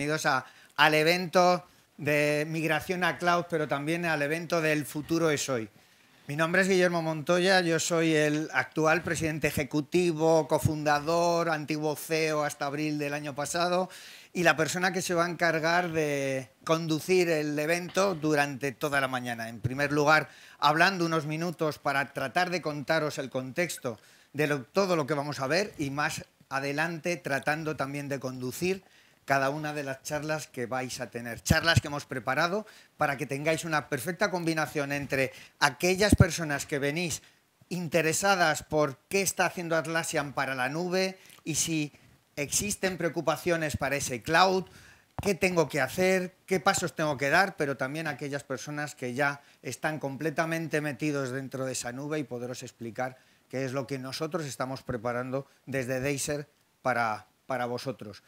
bienvenidos a, al evento de migración a cloud, pero también al evento del futuro es hoy. Mi nombre es Guillermo Montoya, yo soy el actual presidente ejecutivo, cofundador, antiguo CEO hasta abril del año pasado y la persona que se va a encargar de conducir el evento durante toda la mañana. En primer lugar, hablando unos minutos para tratar de contaros el contexto de todo lo que vamos a ver y más adelante tratando también de conducir cada una de las charlas que vais a tener. Charlas que hemos preparado para que tengáis una perfecta combinación entre aquellas personas que venís interesadas por qué está haciendo Atlassian para la nube y si existen preocupaciones para ese cloud, qué tengo que hacer, qué pasos tengo que dar, pero también aquellas personas que ya están completamente metidos dentro de esa nube y poderos explicar qué es lo que nosotros estamos preparando desde Deiser para, para vosotros.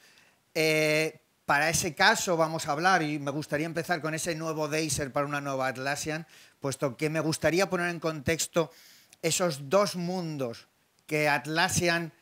Eh, para ese caso vamos a hablar y me gustaría empezar con ese nuevo Deiser para una nueva Atlassian, puesto que me gustaría poner en contexto esos dos mundos que Atlassian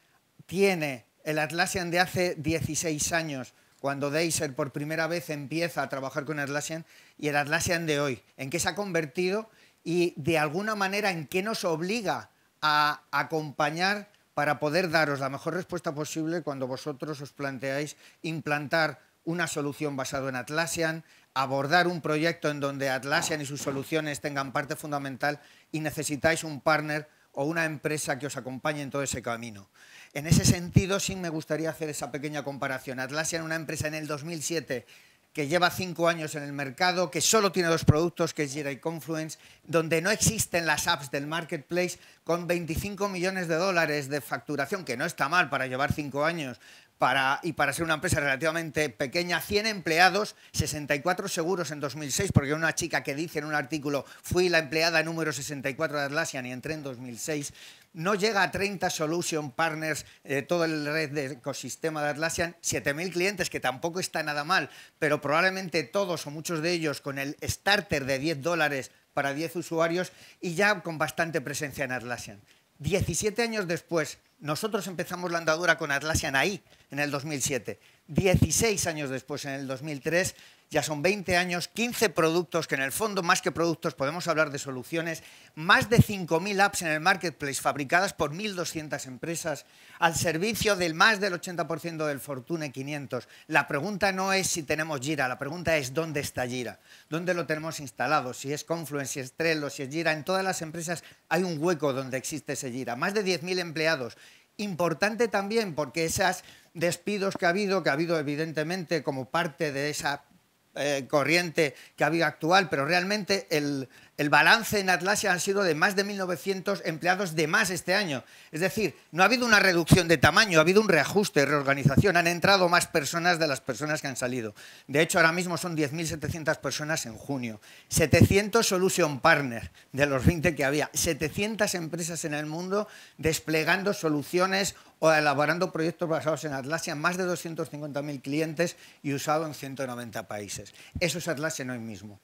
tiene, el Atlassian de hace 16 años, cuando Deiser por primera vez empieza a trabajar con Atlassian, y el Atlassian de hoy, en qué se ha convertido y de alguna manera en qué nos obliga a acompañar para poder daros la mejor respuesta posible cuando vosotros os planteáis implantar una solución basada en Atlassian, abordar un proyecto en donde Atlassian y sus soluciones tengan parte fundamental y necesitáis un partner o una empresa que os acompañe en todo ese camino. En ese sentido, sí me gustaría hacer esa pequeña comparación. Atlassian, una empresa en el 2007 que lleva cinco años en el mercado, que solo tiene dos productos, que es Jira y Confluence, donde no existen las apps del marketplace, con 25 millones de dólares de facturación, que no está mal para llevar cinco años, y para ser una empresa relativamente pequeña, 100 empleados, 64 seguros en 2006, porque una chica que dice en un artículo, fui la empleada número 64 de Atlassian y entré en 2006, no llega a 30 solution partners, eh, todo el red de ecosistema de Atlassian, 7.000 clientes, que tampoco está nada mal, pero probablemente todos o muchos de ellos con el starter de 10 dólares para 10 usuarios y ya con bastante presencia en Atlassian. 17 años después, nosotros empezamos la andadura con Atlassian ahí, en el 2007. 16 años después, en el 2003, ya son 20 años, 15 productos, que en el fondo, más que productos, podemos hablar de soluciones, más de 5.000 apps en el marketplace fabricadas por 1.200 empresas al servicio del más del 80% del Fortune 500. La pregunta no es si tenemos Gira, la pregunta es dónde está Gira, dónde lo tenemos instalado, si es Confluence, si es Trello, si es Gira. En todas las empresas hay un hueco donde existe ese Jira. Más de 10.000 empleados importante también porque esos despidos que ha habido, que ha habido evidentemente como parte de esa eh, corriente que había actual, pero realmente el, balance en Atlasia ha sido de más de 1.900 empleados de más este año. Es decir, no ha habido una reducción de tamaño, ha habido un reajuste, reorganización. Han entrado más personas de las personas que han salido. De hecho, ahora mismo son 10.700 personas en junio. 700 Solution partners de los 20 que había. 700 empresas en el mundo desplegando soluciones o elaborando proyectos basados en Atlassian, más de 250.000 clientes y usado en 190 países. Eso es Atlassian hoy mismo.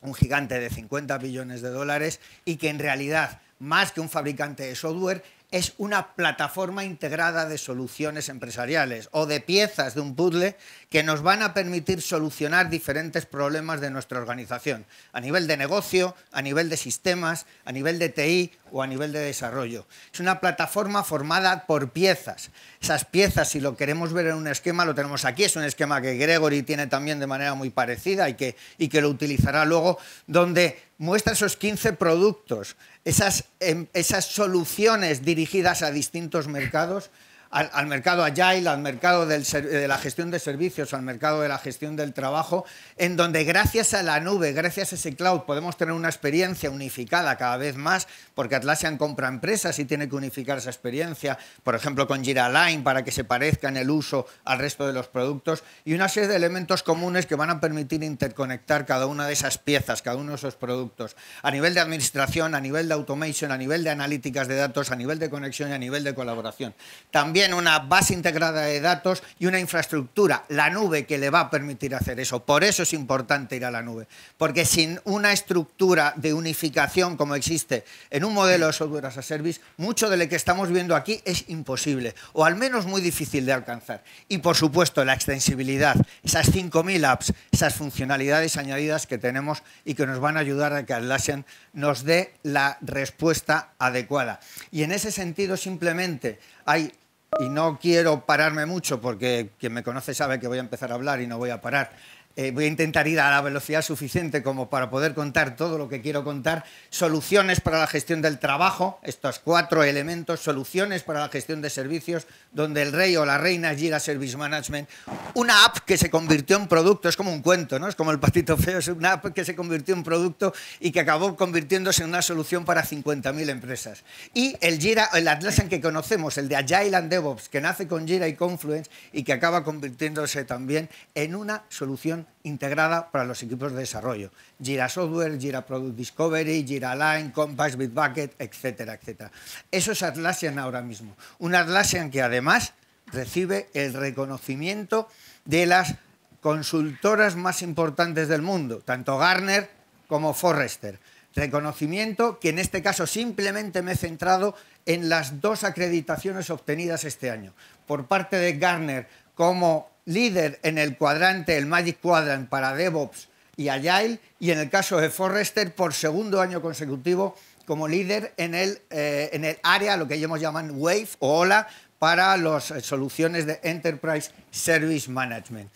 Un gigante de 50 billones de dólares y que en realidad, más que un fabricante de software, es una plataforma integrada de soluciones empresariales o de piezas de un puzzle que nos van a permitir solucionar diferentes problemas de nuestra organización, a nivel de negocio, a nivel de sistemas, a nivel de TI, o a nivel de desarrollo. Es una plataforma formada por piezas. Esas piezas, si lo queremos ver en un esquema, lo tenemos aquí. Es un esquema que Gregory tiene también de manera muy parecida y que, lo utilizará luego, donde muestra esos 15 productos, esas, em, esas soluciones dirigidas a distintos mercados al, mercado agile, al mercado eh, de la gestión de servicios, al mercado de la gestión del trabajo, en donde gracias a la nube, gracias a ese cloud, podemos tener una experiencia unificada cada vez más, porque Atlassian compra empresas y tiene que unificar esa experiencia, por ejemplo, con Jira Line, para que se parezca en el uso al resto de los productos, y una serie de elementos comunes que van a permitir interconectar cada una de esas piezas, cada uno de esos productos, a nivel de administración, a nivel de automation, a nivel de analíticas de datos, a nivel de conexión y a nivel de colaboración. También una base integrada de datos y una infraestructura, la nube, que le va a permitir hacer eso. Por eso es importante ir a la nube, porque sin una estructura de unificación como existe en un modelo de software as a service, mucho de lo que estamos viendo aquí es imposible, o al menos muy difícil de alcanzar. Y por supuesto, la extensibilidad, esas 5.000 apps, esas funcionalidades añadidas que tenemos y que nos van a ayudar a que Atlassian nos dé la respuesta adecuada. Y en ese sentido, simplemente hay y no quiero pararme mucho porque quien me conoce sabe que voy a empezar a hablar y no voy a parar. Eh, voy a intentar ir a la velocidad suficiente como para poder contar todo lo que quiero contar. Soluciones para la gestión del trabajo, estos cuatro elementos. Soluciones para la gestión de servicios, donde el rey o la reina gira Service Management. Una app que se convirtió en producto, es como un cuento, ¿no? Es como el patito feo, es una app que se convirtió en producto y que acabó convirtiéndose en una solución para 50.000 empresas. Y el Jira, el Atlassian que conocemos, el de Agile and DevOps, que nace con Jira y Confluence y que acaba convirtiéndose también en una solución integrada para los equipos de desarrollo. Jira Software, Jira Product Discovery, Jira Line, Compass, Bitbucket, etcétera, etcétera. Eso es Atlassian ahora mismo. Un Atlassian que además recibe el reconocimiento de las consultoras más importantes del mundo, tanto Garner como Forrester. Reconocimiento que en este caso simplemente me he centrado en las dos acreditaciones obtenidas este año, por parte de Garner como líder en el cuadrante, el Magic Quadrant para DevOps y Agile, y en el caso de Forrester por segundo año consecutivo como líder en el, eh, en el área, lo que ellos llaman Wave o Ola, para las eh, soluciones de Enterprise Service Management.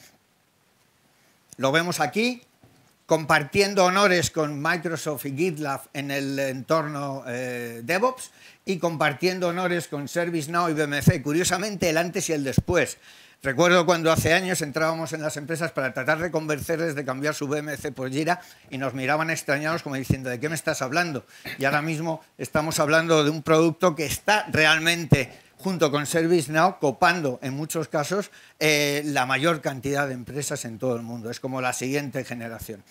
Lo vemos aquí, compartiendo honores con Microsoft y GitLab en el entorno eh, DevOps y compartiendo honores con ServiceNow y BMC. Curiosamente, el antes y el después. Recuerdo cuando hace años entrábamos en las empresas para tratar de convencerles de cambiar su BMC por Jira y nos miraban extrañados como diciendo, ¿de qué me estás hablando? Y ahora mismo estamos hablando de un producto que está realmente junto con ServiceNow, copando en muchos casos eh, la mayor cantidad de empresas en todo el mundo. Es como la siguiente generación.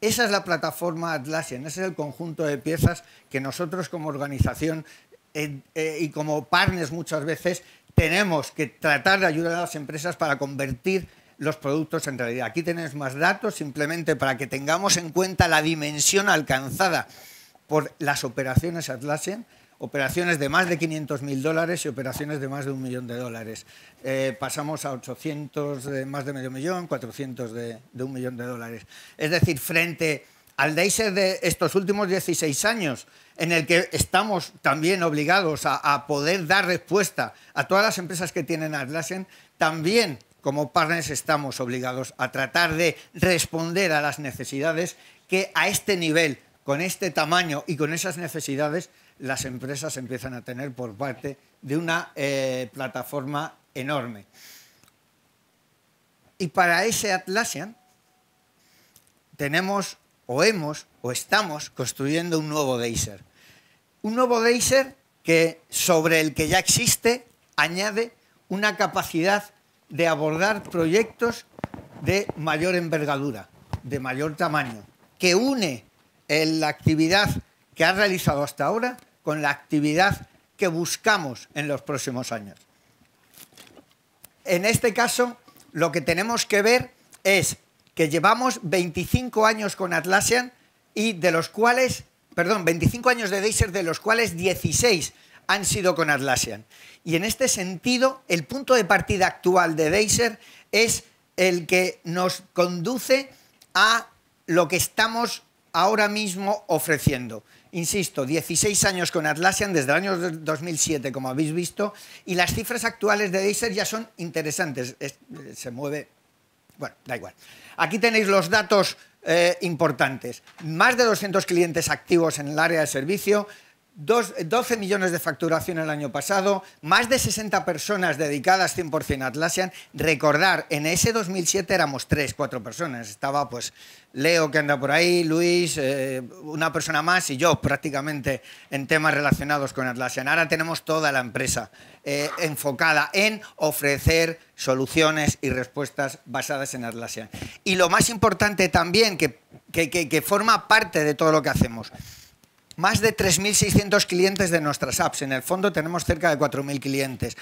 Esa es la plataforma Atlassian, ese es el conjunto de piezas que nosotros como organización eh, eh, y como partners muchas veces tenemos que tratar de ayudar a las empresas para convertir los productos en realidad. Aquí tenéis más datos simplemente para que tengamos en cuenta la dimensión alcanzada por las operaciones Atlassian operaciones de más de 500.000 dólares y operaciones de más de un millón de dólares. Eh, pasamos a 800 de eh, más de medio millón, 400 de, un millón de dólares. Es decir, frente al Deiser de estos últimos 16 años, en el que estamos también obligados a, poder dar respuesta a todas las empresas que tienen Atlassian, también como partners estamos obligados a tratar de responder a las necesidades que a este nivel, con este tamaño y con esas necesidades, las empresas empiezan a tener por parte de una eh, plataforma enorme. Y para ese Atlassian tenemos o hemos o estamos construyendo un nuevo Deiser. Un nuevo Deiser que sobre el que ya existe añade una capacidad de abordar proyectos de mayor envergadura, de mayor tamaño, que une eh, la actividad que ha realizado hasta ahora con la actividad que buscamos en los próximos años. En este caso, lo que tenemos que ver es que llevamos 25 años con Atlassian y de los cuales, perdón, 25 años de Deiser, de los cuales 16 han sido con Atlassian. Y en este sentido, el punto de partida actual de Deiser es el que nos conduce a lo que estamos ahora mismo ofreciendo. Insisto, 16 años con Atlassian desde el año 2007, como habéis visto, y las cifras actuales de Acer ya son interesantes. Eh, se mueve... Bueno, da igual. Aquí tenéis los datos eh, importantes. Más de 200 clientes activos en el área de servicio, 12 millones de facturación el año pasado, más de 60 personas dedicadas 100% a Atlassian. Recordar, en ese 2007 éramos 3, 4 personas. Estaba pues Leo que anda por ahí, Luis, eh, una persona más y yo prácticamente en temas relacionados con Atlassian. Ahora tenemos toda la empresa eh, enfocada en ofrecer soluciones y respuestas basadas en Atlassian. Y lo más importante también, que, que forma parte de todo lo que hacemos más de 3.600 clientes de nuestras apps. En el fondo tenemos cerca de 4.000 clientes.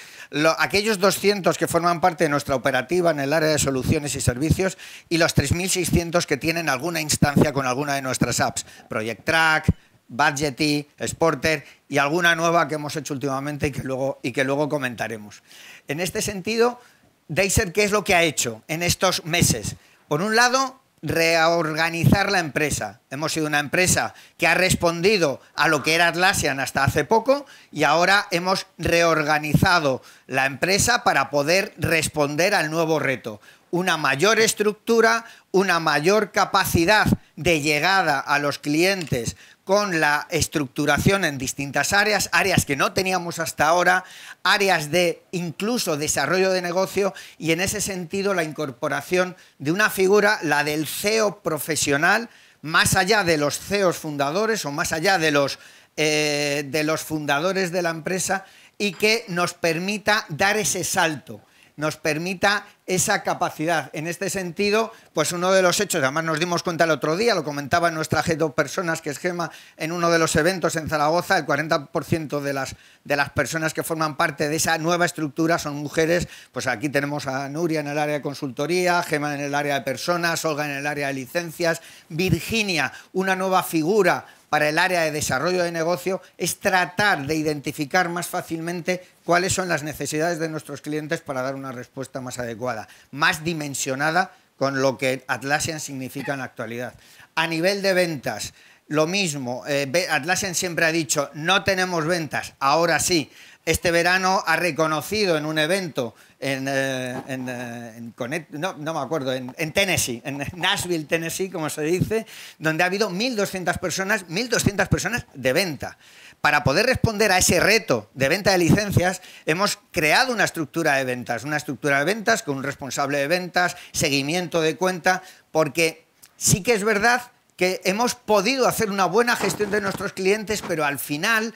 aquellos 200 que forman parte de nuestra operativa en el área de soluciones y servicios y los 3.600 que tienen alguna instancia con alguna de nuestras apps. Project Track, Budgety, Sporter y alguna nueva que hemos hecho últimamente y que luego, y que luego comentaremos. En este sentido, Deiser, ¿qué es lo que ha hecho en estos meses? Por un lado, reorganizar la empresa. Hemos sido una empresa que ha respondido a lo que era Atlassian hasta hace poco y ahora hemos reorganizado la empresa para poder responder al nuevo reto una mayor estructura, una mayor capacidad de llegada a los clientes con la estructuración en distintas áreas, áreas que no teníamos hasta ahora, áreas de incluso desarrollo de negocio y en ese sentido la incorporación de una figura, la del CEO profesional, más allá de los CEOs fundadores o más allá de los, eh, de los fundadores de la empresa y que nos permita dar ese salto, nos permita esa capacidad. En este sentido, pues uno de los hechos, además nos dimos cuenta el otro día, lo comentaba nuestra G2 Personas, que es GEMA, en uno de los eventos en Zaragoza, el 40% de las, de las personas que forman parte de esa nueva estructura son mujeres. Pues aquí tenemos a Nuria en el área de consultoría, GEMA en el área de personas, Olga en el área de licencias, Virginia, una nueva figura para el área de desarrollo de negocio es tratar de identificar más fácilmente cuáles son las necesidades de nuestros clientes para dar una respuesta más adecuada, más dimensionada con lo que Atlassian significa en la actualidad. A nivel de ventas, lo mismo, eh, Atlassian siempre ha dicho, no tenemos ventas, ahora sí, este verano ha reconocido en un evento en, eh, eh, no, me acuerdo, Tennessee, en Nashville, Tennessee, como se dice, donde ha habido 1.200 personas, 1.200 personas de venta. Para poder responder a ese reto de venta de licencias, hemos creado una estructura de ventas, una estructura de ventas con un responsable de ventas, seguimiento de cuenta, porque sí que es verdad que hemos podido hacer una buena gestión de nuestros clientes, pero al final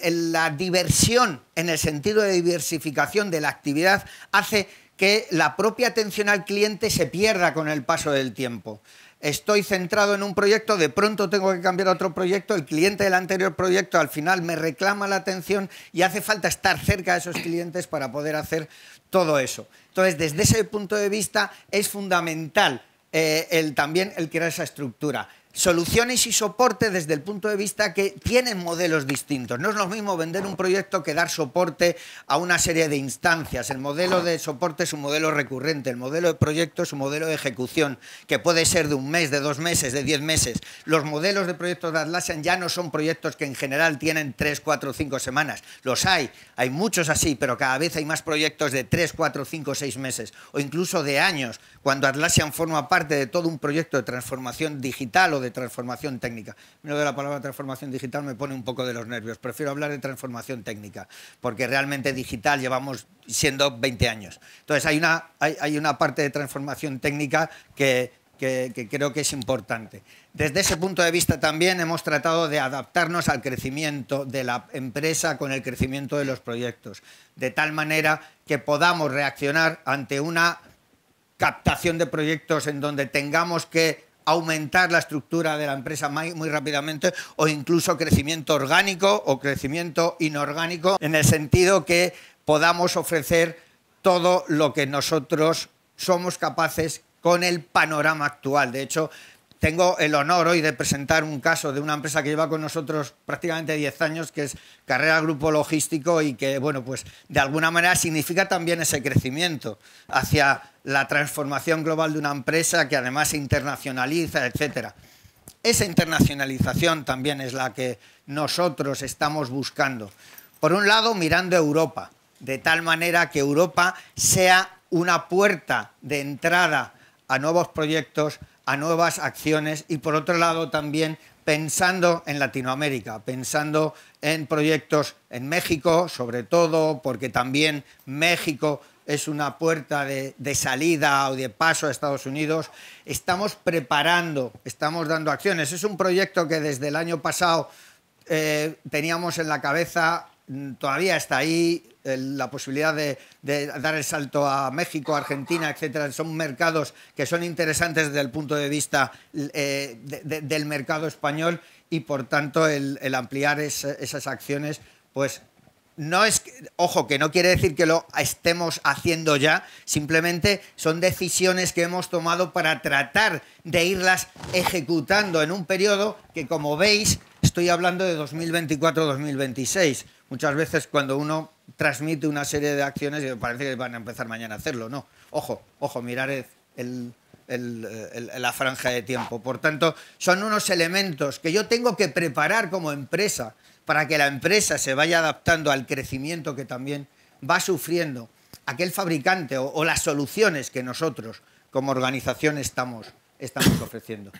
la diversión en el sentido de diversificación de la actividad hace que la propia atención al cliente se pierda con el paso del tiempo. Estoy centrado en un proyecto, de pronto tengo que cambiar a otro proyecto, el cliente del anterior proyecto al final me reclama la atención y hace falta estar cerca de esos clientes para poder hacer todo eso. Entonces, desde ese punto de vista es fundamental eh, también el crear esa estructura soluciones y soporte desde el punto de vista que tienen modelos distintos. No es lo mismo vender un proyecto que dar soporte a una serie de instancias. El modelo de soporte es un modelo recurrente, el modelo de proyecto es un modelo de ejecución, que puede ser de un mes, de dos meses, de diez meses. Los modelos de proyectos de Atlassian ya no son proyectos que en general tienen tres, cuatro, cinco semanas. Los hay, hay muchos así, pero cada vez hay más proyectos de tres, cuatro, cinco, seis meses, o incluso de años, cuando Atlassian forma parte de todo un proyecto de transformación digital o de transformación técnica. Menudo de la palabra transformación digital me pone un poco de los nervios. Prefiero hablar de transformación técnica, porque realmente digital llevamos siendo 20 años. Entonces hay una, hay, una parte de transformación técnica que, creo que es importante. Desde ese punto de vista también hemos tratado de adaptarnos al crecimiento de la empresa con el crecimiento de los proyectos, de tal manera que podamos reaccionar ante una captación de proyectos en donde tengamos que aumentar la estructura de la empresa muy, rápidamente o incluso crecimiento orgánico o crecimiento inorgánico en el sentido que podamos ofrecer todo lo que nosotros somos capaces con el panorama actual. De hecho, tengo el honor hoy de presentar un caso de una empresa que lleva con nosotros prácticamente 10 años, que es Carrera Grupo Logístico y que, bueno, pues de alguna manera significa también ese crecimiento hacia la transformación global de una empresa que además se internacionaliza, etcétera. Esa internacionalización también es la que nosotros estamos buscando. Por un lado, mirando a Europa, de tal manera que Europa sea una puerta de entrada a nuevos proyectos, a nuevas acciones y por otro lado también pensando en Latinoamérica, pensando en proyectos en México, sobre todo porque también México es una puerta de, salida o de paso a Estados Unidos. Estamos preparando, estamos dando acciones. Es un proyecto que desde el año pasado eh, teníamos en la cabeza, mm, todavía está ahí, eh, la posibilidad de, dar el salto a México, Argentina, etcétera. Son mercados que son interesantes desde el punto de vista eh, del mercado español y, por tanto, el, ampliar esas acciones pues no es, ojo, que no quiere decir que lo estemos haciendo ya, simplemente son decisiones que hemos tomado para tratar de irlas ejecutando en un periodo que, como veis, estoy hablando de 2024-2026. Muchas veces cuando uno transmite una serie de acciones parece que van a empezar mañana a hacerlo, no. Ojo, ojo, mirar el, la franja de tiempo. Por tanto, son unos elementos que yo tengo que preparar como empresa para que la empresa se vaya adaptando al crecimiento que también va sufriendo aquel fabricante o, las soluciones que nosotros como organización estamos, estamos ofreciendo.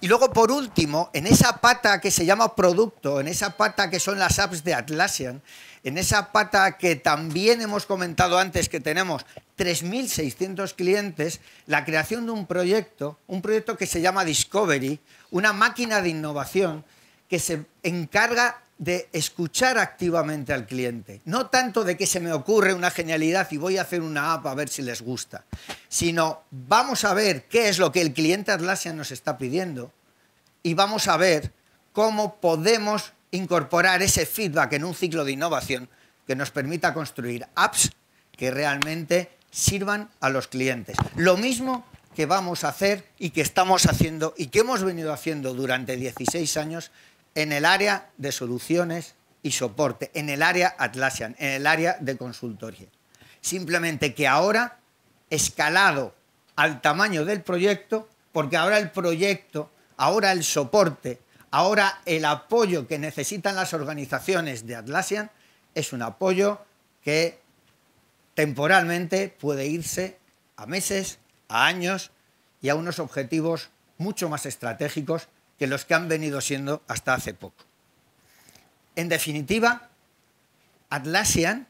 Y luego, por último, en esa pata que se llama producto, en esa pata que son las apps de Atlassian, en esa pata que también hemos comentado antes que tenemos 3.600 clientes, la creación de un proyecto, un proyecto que se llama Discovery, una máquina de innovación que se encarga de escuchar activamente al cliente, no tanto de que se me ocurre una genialidad y voy a hacer una app a ver si les gusta, sino vamos a ver qué es lo que el cliente Atlassian nos está pidiendo y vamos a ver cómo podemos incorporar ese feedback en un ciclo de innovación que nos permita construir apps que realmente sirvan a los clientes. Lo mismo que vamos a hacer y que estamos haciendo y que hemos venido haciendo durante 16 años en el área de soluciones y soporte, en el área Atlassian, en el área de consultoría. Simplemente que ahora, escalado al tamaño del proyecto, porque ahora el proyecto, ahora el soporte, ahora el apoyo que necesitan las organizaciones de Atlassian es un apoyo que temporalmente puede irse a meses, a años y a unos objetivos mucho más estratégicos que los que han venido siendo hasta hace poco. En definitiva, Atlassian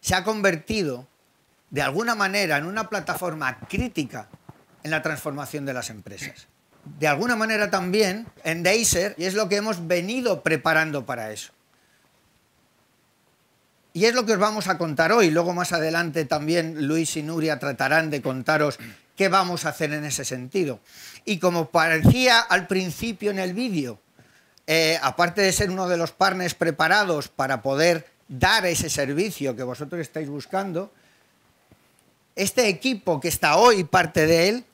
se ha convertido de alguna manera en una plataforma crítica en la transformación de las empresas. De alguna manera también en Deiser, y es lo que hemos venido preparando para eso. Y es lo que os vamos a contar hoy. Luego más adelante también Luis y Nuria tratarán de contaros qué vamos a hacer en ese sentido. Y como parecía al principio en el vídeo, eh, aparte de ser uno de los partners preparados para poder dar ese servicio que vosotros estáis buscando, este equipo que está hoy parte de él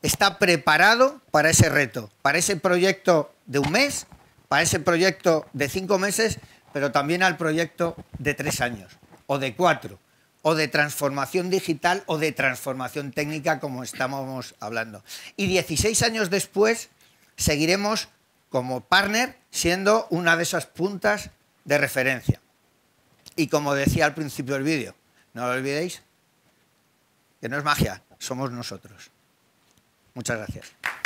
está preparado para ese reto, para ese proyecto de un mes, para ese proyecto de cinco meses, pero también al proyecto de tres años o de cuatro o de transformación digital o de transformación técnica como estamos hablando. Y 16 años después seguiremos como partner siendo una de esas puntas de referencia. Y como decía al principio del vídeo, no lo olvidéis, que no es magia, somos nosotros. Muchas gracias.